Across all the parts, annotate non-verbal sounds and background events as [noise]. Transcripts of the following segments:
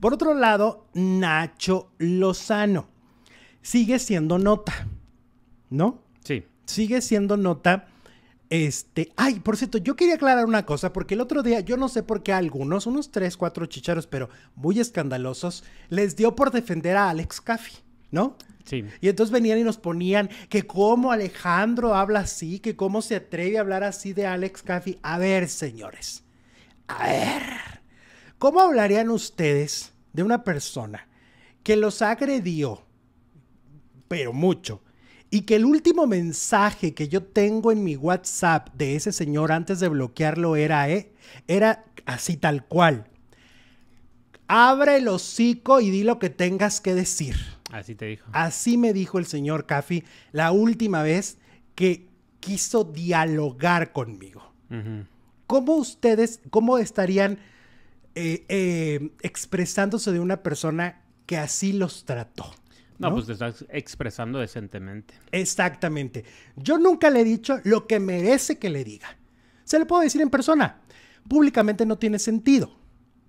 Por otro lado, Nacho Lozano sigue siendo nota, ¿no? Sí. Sigue siendo nota. Este, ay, por cierto, yo quería aclarar una cosa, porque el otro día, yo no sé por qué algunos, unos tres, cuatro chicharos, pero muy escandalosos, les dio por defender a Alex Caffi, ¿no? Sí. Y entonces venían y nos ponían que cómo Alejandro habla así, que cómo se atreve a hablar así de Alex Caffi. A ver, señores, a ver. ¿Cómo hablarían ustedes de una persona que los agredió, pero mucho, y que el último mensaje que yo tengo en mi WhatsApp de ese señor antes de bloquearlo era, eh, era así tal cual? Abre el hocico y di lo que tengas que decir. Así te dijo. Así me dijo el señor Cafi la última vez que quiso dialogar conmigo. ¿Cómo ustedes, cómo estarían eh, eh, expresándose de una persona que así los trató. No, pues te estás expresando decentemente. Exactamente. Yo nunca le he dicho lo que merece que le diga. Se le puedo decir en persona. Públicamente no tiene sentido.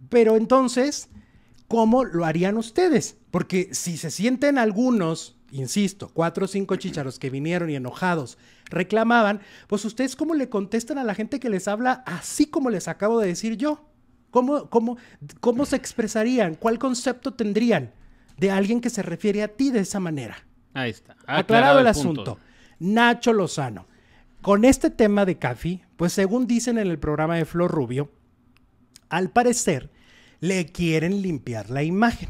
Pero entonces, ¿cómo lo harían ustedes? Porque si se sienten algunos, insisto, cuatro o cinco chicharos que vinieron y enojados reclamaban, pues ustedes cómo le contestan a la gente que les habla así como les acabo de decir yo. ¿Cómo, cómo, se expresarían? ¿Cuál concepto tendrían de alguien que se refiere a ti de esa manera? Ahí está. Aclarado, el, asunto. Nacho Lozano. Con este tema de Cafi, pues según dicen en el programa de Flor Rubio, al parecer le quieren limpiar la imagen.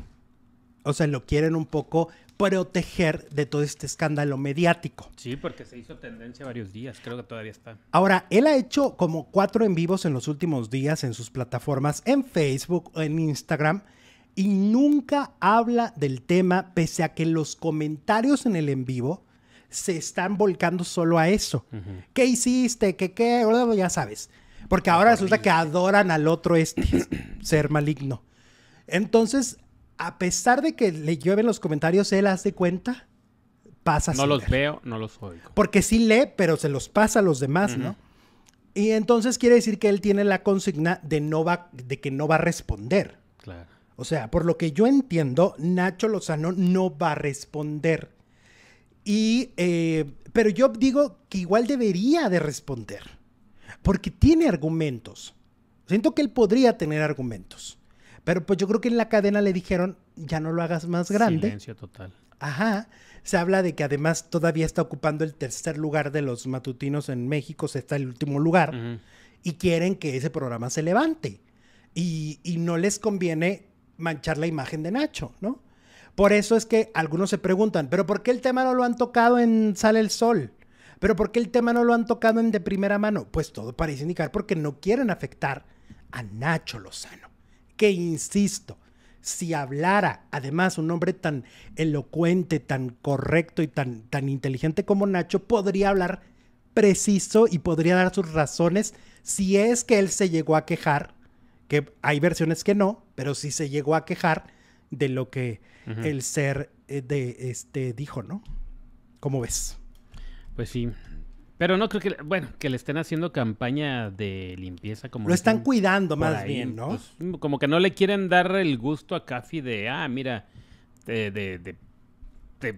O sea, lo quieren un poco proteger de todo este escándalo mediático. Sí, porque se hizo tendencia varios días, creo que todavía está. Ahora, él ha hecho como cuatro en vivos en los últimos días en sus plataformas, en Facebook, en Instagram, y nunca habla del tema, pese a que los comentarios en el en vivo se están volcando solo a eso. ¿Qué hiciste? ¿Qué qué? Ya sabes. Porque ahora resulta que adoran al otro este [clears throat] ser maligno. Entonces, a pesar de que le llueven los comentarios, él hace cuenta, pasa. No los veo, no los oigo. Porque sí lee, pero se los pasa a los demás, ¿no? Y entonces quiere decir que él tiene la consigna de, no va, de que no va a responder. Claro. O sea, por lo que yo entiendo, Nacho Lozano no va a responder. Y, eh, pero yo digo que igual debería de responder, porque tiene argumentos. Siento que él podría tener argumentos. Pero pues yo creo que en la cadena le dijeron, ya no lo hagas más grande. Silencio total. Ajá. Se habla de que además todavía está ocupando el tercer lugar de los matutinos en México, se está el último lugar, y quieren que ese programa se levante. Y, y, no les conviene manchar la imagen de Nacho, ¿no? Por eso es que algunos se preguntan, ¿pero por qué el tema no lo han tocado en Sale el Sol? ¿Pero por qué el tema no lo han tocado en de primera mano? Pues todo parece indicar porque no quieren afectar a Nacho Lozano que, insisto, si hablara además un hombre tan elocuente, tan correcto y tan, tan inteligente como Nacho, podría hablar preciso y podría dar sus razones si es que él se llegó a quejar, que hay versiones que no, pero si se llegó a quejar de lo que el ser eh, de este dijo, ¿no? ¿Cómo ves? Pues sí, pero no creo que, bueno, que le estén haciendo campaña de limpieza como... Lo están cuidando más bien, ¿no? Pues, como que no le quieren dar el gusto a Cafi de, ah, mira, de, de,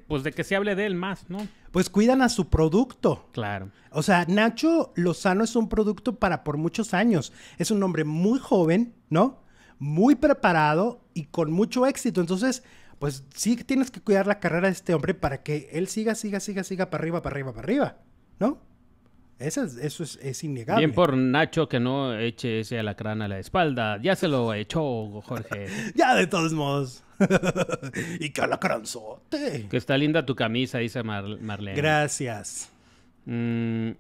pues de que se hable de él más, ¿no? Pues cuidan a su producto. Claro. O sea, Nacho Lozano es un producto para por muchos años. Es un hombre muy joven, ¿no? Muy preparado y con mucho éxito. Entonces, pues sí tienes que cuidar la carrera de este hombre para que él siga, siga, siga, siga para arriba, para arriba, para arriba. ¿no? Eso es, eso es, es, innegable. Bien por Nacho que no eche ese alacrán a la espalda. Ya se lo echó, Jorge. [laughs] ya, de todos modos. [laughs] y qué alacranzote. Que está linda tu camisa, dice Marlene. Gracias. Mm,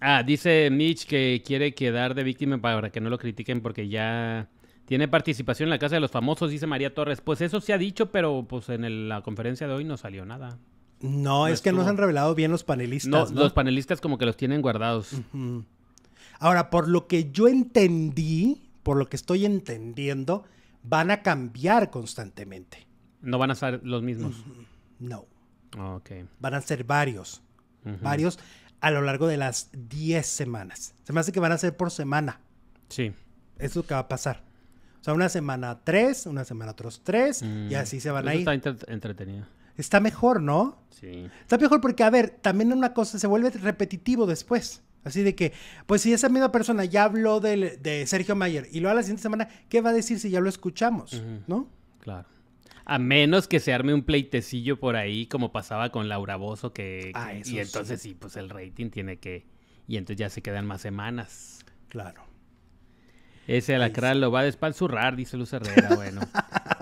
ah, dice Mitch que quiere quedar de víctima para que no lo critiquen porque ya tiene participación en la Casa de los Famosos, dice María Torres. Pues eso se ha dicho, pero pues en la conferencia de hoy no salió nada. No, es pues que no se han revelado bien los panelistas. No, los panelistas como que los tienen guardados. Ahora, por lo que yo entendí, por lo que estoy entendiendo, van a cambiar constantemente. No van a ser los mismos. No. Ah, van a ser varios. Varios a lo largo de las 10 semanas. Se me hace que van a ser por semana. Sí. Eso es lo que va a pasar. O sea, una semana tres, una semana otros tres y mm. así se van a ir. Está entretenido está mejor, ¿no? Sí. Está mejor porque, a ver, también una cosa se vuelve repetitivo después. Así de que, pues si esa misma persona ya habló de, de Sergio Mayer y lo a la siguiente semana, ¿qué va a decir si ya lo escuchamos? ¿No? Claro. A menos que se arme un pleitecillo por ahí, como pasaba con Laura Bozo, que, ah, y entonces sí. pues el rating tiene que. Y entonces ya se quedan más semanas. Claro. Ese alacrán lo va a despalzurrar, dice Luz Herrera. Bueno, [laughs]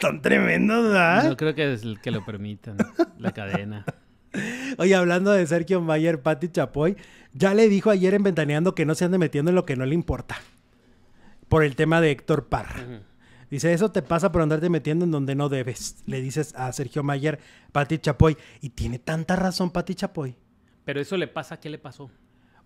son [laughs] tremendos, ¿verdad? ¿ah? Yo creo que es el que lo permitan, la cadena. [laughs] Oye, hablando de Sergio Mayer, Patti Chapoy, ya le dijo ayer en Ventaneando que no se ande metiendo en lo que no le importa. Por el tema de Héctor Parra. Dice, eso te pasa por andarte metiendo en donde no debes. Le dices a Sergio Mayer, Patti Chapoy. Y tiene tanta razón Patti Chapoy. Pero eso le pasa, ¿qué le pasó?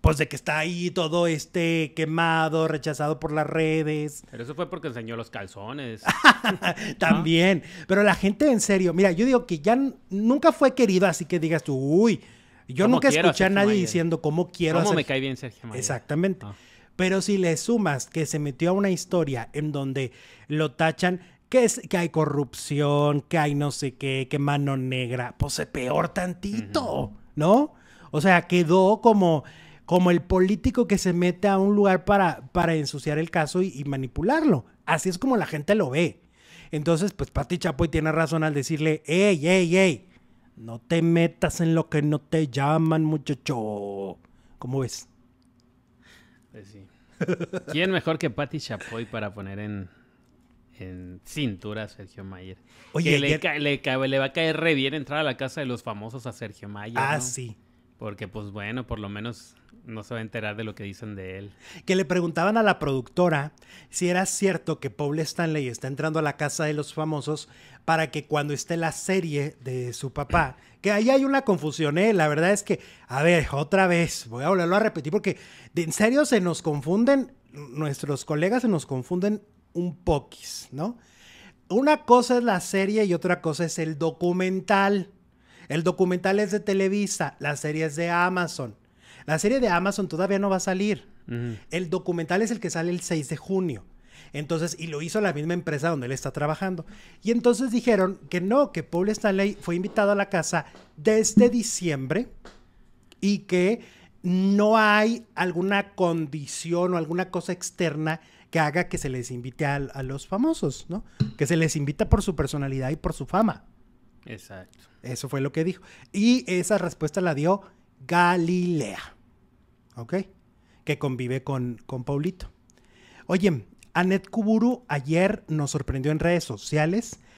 pues de que está ahí todo este quemado, rechazado por las redes. Pero eso fue porque enseñó los calzones. [laughs] También, pero la gente en serio, mira, yo digo que ya nunca fue querido, así que digas tú, uy, yo nunca escuché a nadie diciendo cómo quiero ¿Cómo me cae bien Sergio Exactamente. Ah. Pero si le sumas que se metió a una historia en donde lo tachan que, es, que hay corrupción, que hay no sé qué, que mano negra, pues se peor tantito, ¿no? O sea, quedó como como el político que se mete a un lugar para, para ensuciar el caso y, manipularlo. Así es como la gente lo ve. Entonces, pues Pati Chapoy tiene razón al decirle, ¡Ey, ey, ey! No te metas en lo que no te llaman, muchacho. ¿Cómo ves? Pues sí. ¿Quién mejor que Pati Chapoy para poner en, en cintura a Sergio Mayer? Oye, le, le, va a caer re bien entrar a la casa de los famosos a Sergio Mayer. Ah, sí. Porque, pues bueno, por lo menos no se va a enterar de lo que dicen de él. Que le preguntaban a la productora si era cierto que Paul Stanley está entrando a la casa de los famosos para que cuando esté la serie de su papá, [clears throat] que ahí hay una confusión, ¿eh? La verdad es que, a ver, otra vez, voy a volverlo a repetir porque en serio se nos confunden, nuestros colegas se nos confunden un poquis, ¿no? Una cosa es la serie y otra cosa es el documental. El documental es de Televisa, la serie es de Amazon. La serie de Amazon todavía no va a salir. El documental es el que sale el 6 de junio. Entonces, y lo hizo la misma empresa donde él está trabajando. Y entonces dijeron que no, que Paul Stanley fue invitado a la casa desde diciembre y que no hay alguna condición o alguna cosa externa que haga que se les invite a, a los famosos, ¿no? Que se les invita por su personalidad y por su fama. Exacto. Eso fue lo que dijo. Y esa respuesta la dio Galilea. ¿ok? Que convive con, con Paulito. Oye, Anet Kuburu ayer nos sorprendió en redes sociales